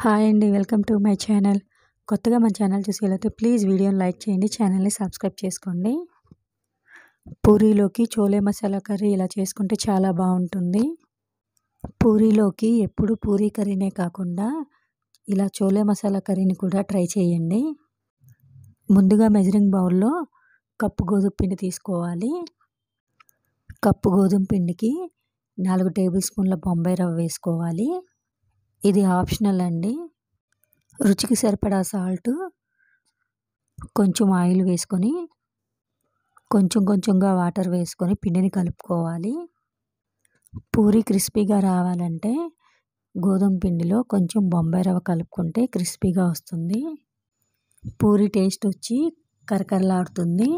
hi అండి welcome to my channel కొత్తగా మా ఛానల్ చూసి వెళ్తే ప్లీజ్ వీడియోని లైక్ చేయండి ఛానల్ని సబ్స్క్రైబ్ చేసుకోండి పూరీలోకి చోలే మసాలా కర్రీ ఇలా చేసుకుంటే చాలా బాగుంటుంది పూరీలోకి ఎప్పుడు పూరీ కర్రీనే కాకుండా ఇలా చోలే మసాలా కర్రీని కూడా ట్రై చేయండి ముందుగా మెజరింగ్ బౌల్లో కప్పు గోధుమ పిండి తీసుకోవాలి కప్పు గోధుమ పిండికి నాలుగు టేబుల్ స్పూన్ల బొంబాయి రవ్వ వేసుకోవాలి ఇది ఆప్షనల్ అండి రుచికి సరిపడా సాల్ట్ కొంచెం ఆయిల్ వేసుకొని కొంచెం కొంచెంగా వాటర్ వేసుకొని పిండిని కలుపుకోవాలి పూరి క్రిస్పీగా రావాలంటే గోధుమ పిండిలో కొంచెం బొంబాయి రవ్వ కలుపుకుంటే క్రిస్పీగా వస్తుంది పూరి టేస్ట్ వచ్చి కరకరలాడుతుంది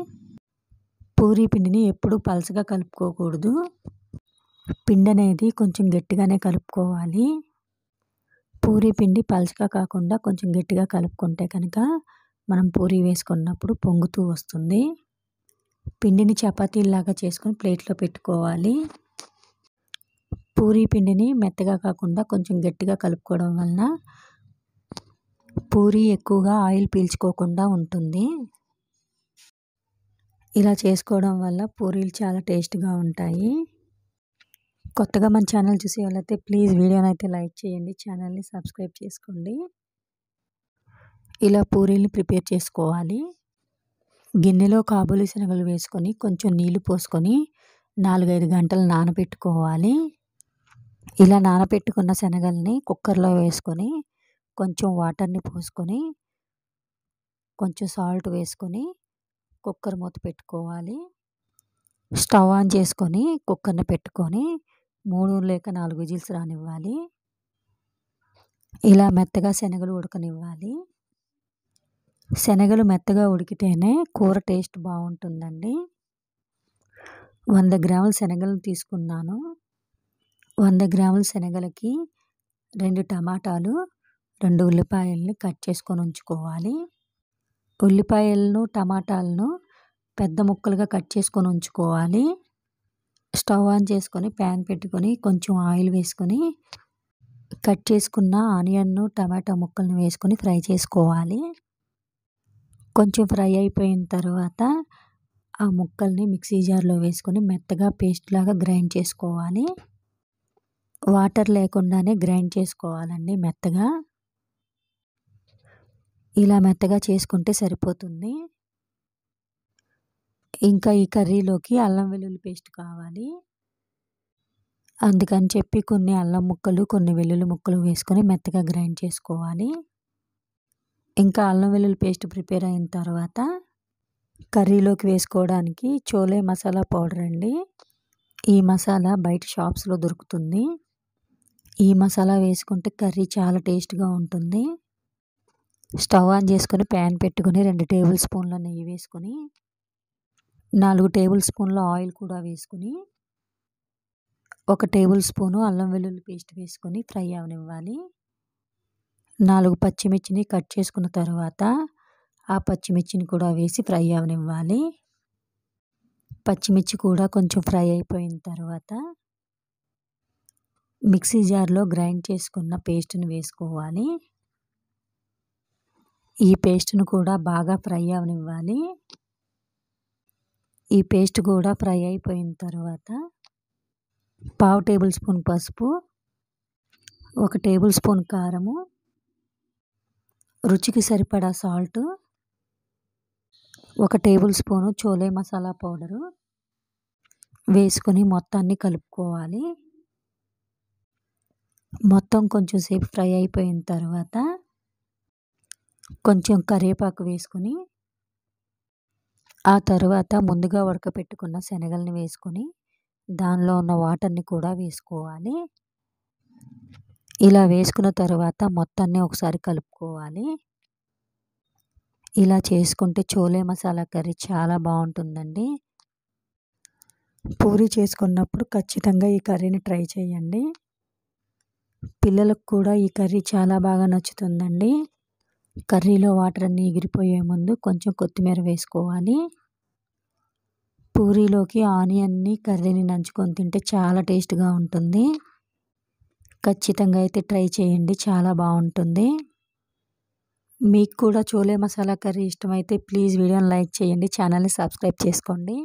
పూరి పిండిని ఎప్పుడు పలసగా కలుపుకోకూడదు పిండి అనేది కొంచెం గట్టిగానే కలుపుకోవాలి పూరీ పిండి పలుచగా కాకుండా కొంచెం గట్టిగా కలుపుకుంటే కనుక మనం పూరీ వేసుకున్నప్పుడు పొంగుతూ వస్తుంది పిండిని చపాతీలాగా చేసుకొని ప్లేట్లో పెట్టుకోవాలి పూరీ పిండిని మెత్తగా కాకుండా కొంచెం గట్టిగా కలుపుకోవడం వలన పూరీ ఎక్కువగా ఆయిల్ పీల్చుకోకుండా ఉంటుంది ఇలా చేసుకోవడం వల్ల పూరీలు చాలా టేస్ట్గా ఉంటాయి కొత్తగా మన ఛానల్ చూసే వాళ్ళైతే ప్లీజ్ వీడియోని అయితే లైక్ చేయండి ఛానల్ని సబ్స్క్రైబ్ చేసుకోండి ఇలా పూరీల్ని ప్రిపేర్ చేసుకోవాలి గిన్నెలో కాబూలి శనగలు వేసుకొని కొంచెం నీళ్లు పోసుకొని నాలుగైదు గంటలు నానబెట్టుకోవాలి ఇలా నానబెట్టుకున్న శనగల్ని కుక్కర్లో వేసుకొని కొంచెం వాటర్ని పోసుకొని కొంచెం సాల్ట్ వేసుకొని కుక్కర్ మూత పెట్టుకోవాలి స్టవ్ ఆన్ చేసుకొని కుక్కర్ని పెట్టుకొని మూడు లేక నాలుగు విజిల్స్ రానివ్వాలి ఇలా మెత్తగా శనగలు ఉడకనివ్వాలి శనగలు మెత్తగా ఉడికితేనే కూర టేస్ట్ బాగుంటుందండి వంద గ్రాముల శనగలు తీసుకున్నాను వంద గ్రాముల శనగలకి రెండు టమాటాలు రెండు ఉల్లిపాయలని కట్ చేసుకొని ఉంచుకోవాలి ఉల్లిపాయలను టమాటాలను పెద్ద ముక్కలుగా కట్ చేసుకొని ఉంచుకోవాలి స్టవ్ ఆన్ చేసుకొని ప్యాన్ పెట్టుకొని కొంచెం ఆయిల్ వేసుకొని కట్ చేసుకున్న ఆనియన్ను టమాటా ముక్కలను వేసుకొని ఫ్రై చేసుకోవాలి కొంచెం ఫ్రై అయిపోయిన తర్వాత ఆ ముక్కల్ని మిక్సీ జార్లో వేసుకొని మెత్తగా పేస్ట్ లాగా గ్రైండ్ చేసుకోవాలి వాటర్ లేకుండానే గ్రైండ్ చేసుకోవాలండి మెత్తగా ఇలా మెత్తగా చేసుకుంటే సరిపోతుంది ఇంకా ఈ కర్రీలోకి అల్లం వెల్లుల్లి పేస్ట్ కావాలి అందుకని చెప్పి కొన్ని అల్లం ముక్కలు కొన్ని వెల్లుల్లి ముక్కలు వేసుకొని మెత్తగా గ్రైండ్ చేసుకోవాలి ఇంకా అల్లం వెల్లుల్లి పేస్ట్ ప్రిపేర్ అయిన తర్వాత కర్రీలోకి వేసుకోవడానికి చోలే మసాలా పౌడర్ అండి ఈ మసాలా బయట షాప్స్లో దొరుకుతుంది ఈ మసాలా వేసుకుంటే కర్రీ చాలా టేస్ట్గా ఉంటుంది స్టవ్ ఆన్ చేసుకొని ప్యాన్ పెట్టుకొని రెండు టేబుల్ స్పూన్ల నెయ్యి వేసుకొని నాలుగు టేబుల్ స్పూన్ల ఆయిల్ కూడా వేసుకుని ఒక టేబుల్ స్పూను అల్లం వెల్లుల్లి పేస్ట్ వేసుకొని ఫ్రై అవనివ్వాలి నాలుగు పచ్చిమిర్చిని కట్ చేసుకున్న తర్వాత ఆ పచ్చిమిర్చిని కూడా వేసి ఫ్రై అవనివ్వాలి పచ్చిమిర్చి కూడా కొంచెం ఫ్రై అయిపోయిన తర్వాత మిక్సీ జార్లో గ్రైండ్ చేసుకున్న పేస్ట్ని వేసుకోవాలి ఈ పేస్ట్ను కూడా బాగా ఫ్రై అవనివ్వాలి ఈ పేస్ట్ కూడా ఫ్రై అయిపోయిన తర్వాత పావు టేబుల్ స్పూన్ పసుపు ఒక టేబుల్ స్పూన్ కారము రుచికి సరిపడా సాల్ట్ ఒక tablespoon chole masala powder వేసుకొని మొత్తాన్ని కలుపుకోవాలి మొత్తం కొంచెంసేపు ఫ్రై అయిపోయిన తర్వాత కొంచెం కరివేపాకు వేసుకొని ఆ తరువాత ముందుగా ఉడకపెట్టుకున్న శనగలను వేసుకొని దానిలో ఉన్న వాటర్ని కూడా వేసుకోవాలి ఇలా వేసుకున్న తర్వాత మొత్తాన్ని ఒకసారి కలుపుకోవాలి ఇలా చేసుకుంటే చోలే మసాలా కర్రీ చాలా బాగుంటుందండి పూరి చేసుకున్నప్పుడు ఖచ్చితంగా ఈ కర్రీని ట్రై చేయండి పిల్లలకు కూడా ఈ కర్రీ చాలా బాగా నచ్చుతుందండి కర్రీలో వాటర్ అన్నీ ఎగిరిపోయే ముందు కొంచెం కొత్తిమీర వేసుకోవాలి పూరీలోకి ఆనియన్ని కర్రీని నంచుకొని తింటే చాలా టేస్ట్గా ఉంటుంది ఖచ్చితంగా అయితే ట్రై చేయండి చాలా బాగుంటుంది మీకు కూడా చోలే మసాలా కర్రీ ఇష్టమైతే ప్లీజ్ వీడియోని లైక్ చేయండి ఛానల్ని సబ్స్క్రైబ్ చేసుకోండి